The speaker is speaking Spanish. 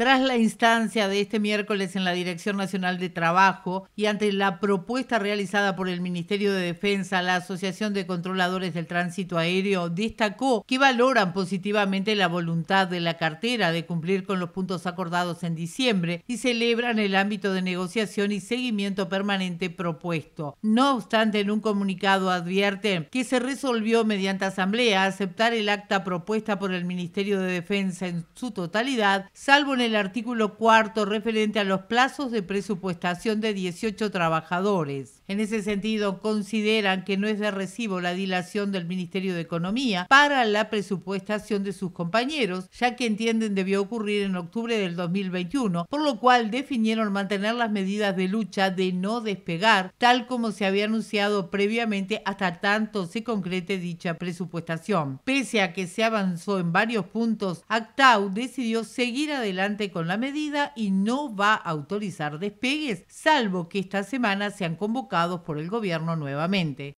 Tras la instancia de este miércoles en la Dirección Nacional de Trabajo y ante la propuesta realizada por el Ministerio de Defensa, la Asociación de Controladores del Tránsito Aéreo destacó que valoran positivamente la voluntad de la cartera de cumplir con los puntos acordados en diciembre y celebran el ámbito de negociación y seguimiento permanente propuesto. No obstante, en un comunicado advierten que se resolvió mediante asamblea aceptar el acta propuesta por el Ministerio de Defensa en su totalidad, salvo en el el artículo cuarto referente a los plazos de presupuestación de 18 trabajadores. En ese sentido, consideran que no es de recibo la dilación del Ministerio de Economía para la presupuestación de sus compañeros, ya que entienden debió ocurrir en octubre del 2021, por lo cual definieron mantener las medidas de lucha de no despegar, tal como se había anunciado previamente hasta tanto se concrete dicha presupuestación. Pese a que se avanzó en varios puntos, ACTAU decidió seguir adelante con la medida y no va a autorizar despegues, salvo que esta semana sean convocados por el gobierno nuevamente.